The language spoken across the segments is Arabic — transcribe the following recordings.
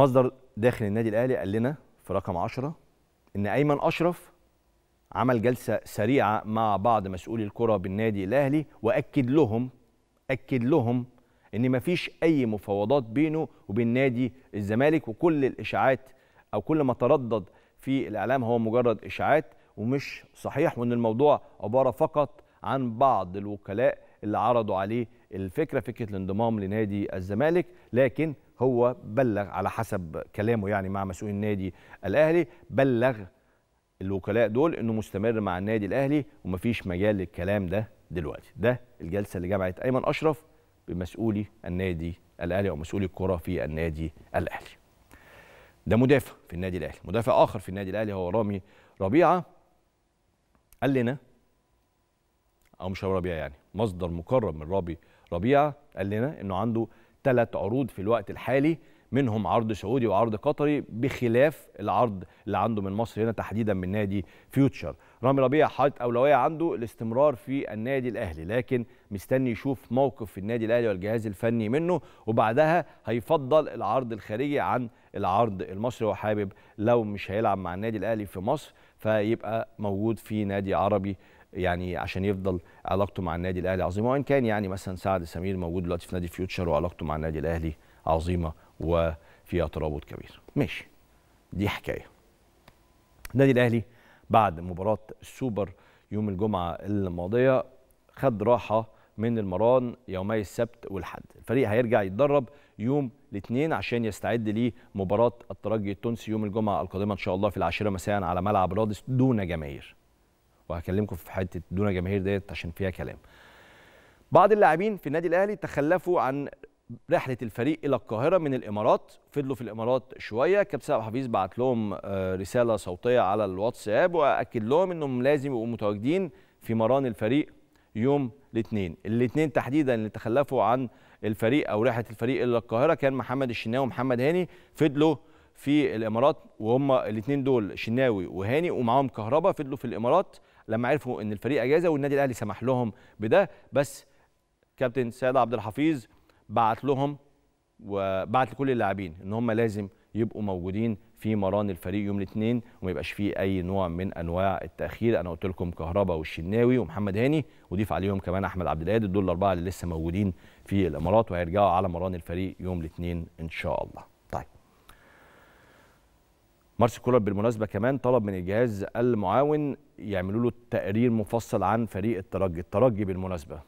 مصدر داخل النادي الاهلي قال لنا في رقم 10 ان ايمن اشرف عمل جلسه سريعه مع بعض مسؤولي الكره بالنادي الاهلي واكد لهم اكد لهم ان مفيش اي مفاوضات بينه وبين نادي الزمالك وكل الاشاعات او كل ما تردد في الاعلام هو مجرد اشاعات ومش صحيح وان الموضوع عباره فقط عن بعض الوكلاء اللي عرضوا عليه الفكره فكره الانضمام لنادي الزمالك لكن هو بلغ على حسب كلامه يعني مع مسؤول النادي الاهلي بلغ الوكلاء دول انه مستمر مع النادي الاهلي ومفيش مجال للكلام ده دلوقتي ده الجلسه اللي جمعت ايمن اشرف بمسؤولي النادي الاهلي او مسؤولي الكره في النادي الاهلي ده مدافع في النادي الاهلي مدافع اخر في النادي الاهلي هو رامي ربيعه قال لنا او مش ربيع يعني مصدر مقرب من رابي ربيعه قال لنا انه عنده ثلاث عروض في الوقت الحالي منهم عرض سعودي وعرض قطري بخلاف العرض اللي عنده من مصر هنا تحديدا من نادي فيوتشر رامي ربيع حاطط اولويه عنده الاستمرار في النادي الاهلي لكن مستني يشوف موقف في النادي الاهلي والجهاز الفني منه وبعدها هيفضل العرض الخارجي عن العرض المصري وحابب لو مش هيلعب مع النادي الاهلي في مصر فيبقى موجود في نادي عربي يعني عشان يفضل علاقته مع النادي الاهلي عظيمه وان كان يعني مثلا سعد سمير موجود دلوقتي في نادي فيوتشر وعلاقته مع النادي الاهلي عظيمه وفيها ترابط كبير ماشي دي حكايه النادي الاهلي بعد مباراه السوبر يوم الجمعه الماضيه خد راحه من المران يومي السبت والحد الفريق هيرجع يتدرب يوم الاثنين عشان يستعد لمباراه الترجي التونسي يوم الجمعه القادمه ان شاء الله في العاشره مساء على ملعب رادس دون جماهير وهكلمكم في حته دون جماهير ديت عشان فيها كلام بعض اللاعبين في النادي الاهلي تخلفوا عن رحله الفريق الى القاهره من الامارات فضلوا في الامارات شويه كابتن سعد حفيظ بعت لهم آه، رساله صوتيه على الواتساب واكد لهم انهم لازم يبقوا متواجدين في مران الفريق يوم الاثنين الاثنين تحديدا اللي تخلفوا عن الفريق او رحله الفريق الى القاهره كان محمد الشناوي ومحمد هاني فضلوا في الامارات وهم الاثنين دول شناوي وهاني ومعاهم كهربا فضلوا في الامارات لما عرفوا ان الفريق اجازه والنادي الاهلي سمح لهم بده بس كابتن سيد عبد الحفيظ بعت لهم وبعت لكل اللاعبين ان هم لازم يبقوا موجودين في مران الفريق يوم الاثنين وما يبقاش فيه اي نوع من انواع التاخير انا قلت لكم كهربا والشناوي ومحمد هاني وضيف عليهم كمان احمد عبد القادر دول الاربعه اللي لسه موجودين في الامارات وهيرجعوا على مران الفريق يوم الاثنين ان شاء الله مارس كولر بالمناسبه كمان طلب من الجهاز المعاون يعملوا له تقرير مفصل عن فريق الترجي الترجي بالمناسبه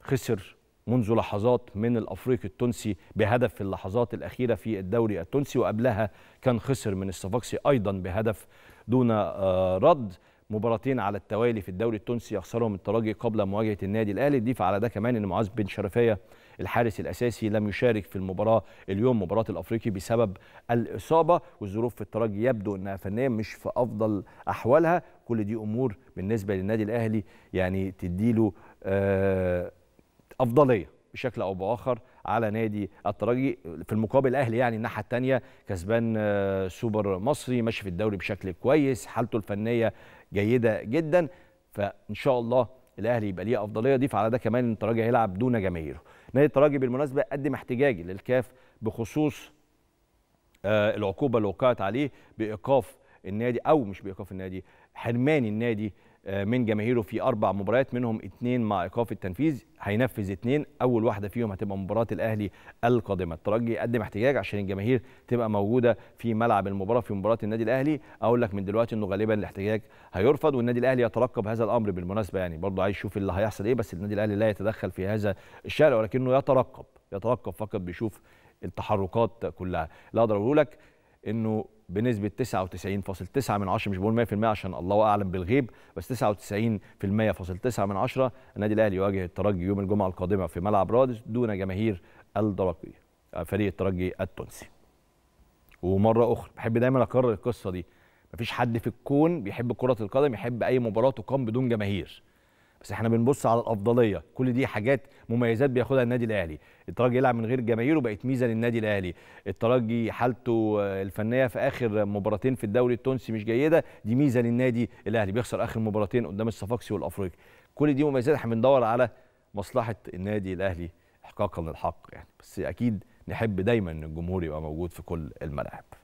خسر منذ لحظات من الافريقي التونسي بهدف في اللحظات الاخيره في الدوري التونسي وقبلها كان خسر من الصفاقسي ايضا بهدف دون آه، رد مباراتين على التوالي في الدوري التونسي يخسرهم الترجي قبل مواجهه النادي الاهلي ضيف على ده كمان ان معاذ بن شرفيه الحارس الاساسي لم يشارك في المباراه اليوم مباراه الافريقي بسبب الاصابه والظروف في الترجي يبدو انها فنيا مش في افضل احوالها كل دي امور بالنسبه للنادي الاهلي يعني تديله آه، افضليه بشكل او باخر على نادي الترجي في المقابل الاهلي يعني الناحيه الثانيه كسبان آه، سوبر مصري ماشي في الدوري بشكل كويس حالته الفنيه جيده جدا فان شاء الله الاهلي يبقى ليه افضليه ضيف على ده كمان ان التراجي هيلعب دون جماهيره نادي التراجي بالمناسبه قدم احتجاجي للكاف بخصوص آه، العقوبه اللي وقعت عليه بايقاف النادي او مش بايقاف النادي حرمان النادي آه، من جماهيره في اربع مباريات منهم اثنين مع ايقاف التنفيذ هينفذ اثنين اول واحده فيهم هتبقى مباراه الاهلي القادمه الترجي قدم احتجاج عشان الجماهير تبقى موجوده في ملعب المباراه في مباراه النادي الاهلي اقول لك من دلوقتي انه غالبا الاحتجاج هيرفض والنادي الاهلي يترقب هذا الامر بالمناسبه يعني برضه عايز يشوف اللي هيحصل ايه بس النادي الاهلي لا يتدخل في هذا الشارع ولكنه يترقب يترقب فقط بيشوف التحركات كلها لا اقدر اقول لك انه بنسبه 99.9 من 10 مش بقول 100% عشان الله اعلم بالغيب بس 99.9 من 10 النادي الاهلي يواجه الترجي يوم الجمعه القادمه في ملعب رادس دون جماهير الدرقي فريق الترجي التونسي ومره اخرى بحب دايما اكرر القصه دي مفيش حد في الكون بيحب كره القدم يحب اي مباراه تقام بدون جماهير بس احنا بنبص على الافضليه كل دي حاجات مميزات بياخدها النادي الاهلي الترجي يلعب من غير جماهيره بقت ميزه للنادي الاهلي الترجي حالته آه، الفنيه في اخر مباراتين في الدوري التونسي مش جيده دي ميزه للنادي الاهلي بيخسر اخر مباراتين قدام الصفاقسي والافريقي كل دي مميزات احنا بندور على مصلحه النادي الاهلي احقاقا للحق يعني بس اكيد نحب دايما ان الجمهور يبقى موجود في كل الملاعب